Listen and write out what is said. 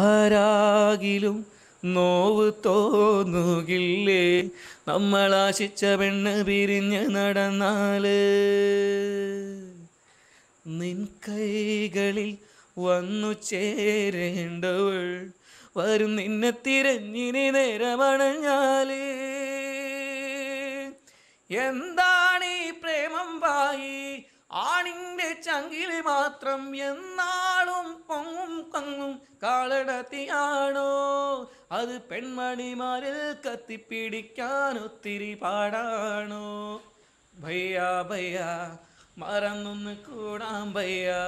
ആരാകിലും now തോന്നുകില്ലേ നമ്മൾ ആശിച്ച പെണ്ണ് പിരിഞ്ഞ് നടന്നാല് നിൻ കൈകളിൽ വന്നു ചേരേണ്ടവൾ വരും നിന്നെ തിരഞ്ഞിനി നേരമണഞ്ഞാല് എന്താണ് ഈ പ്രേമം വായി ആണിൻ്റെ ചങ്കില് മാത്രം എന്നാൾ പങ്കും കാളടത്തിയാണോ അത് പെൺമണിമാരിൽ കത്തിപ്പിടിക്കാൻ ഒത്തിരി പാടാണോ ഭയ്യാ ഭയ്യാ മറന്നൊന്ന് കൂടാം ഭയ്യാ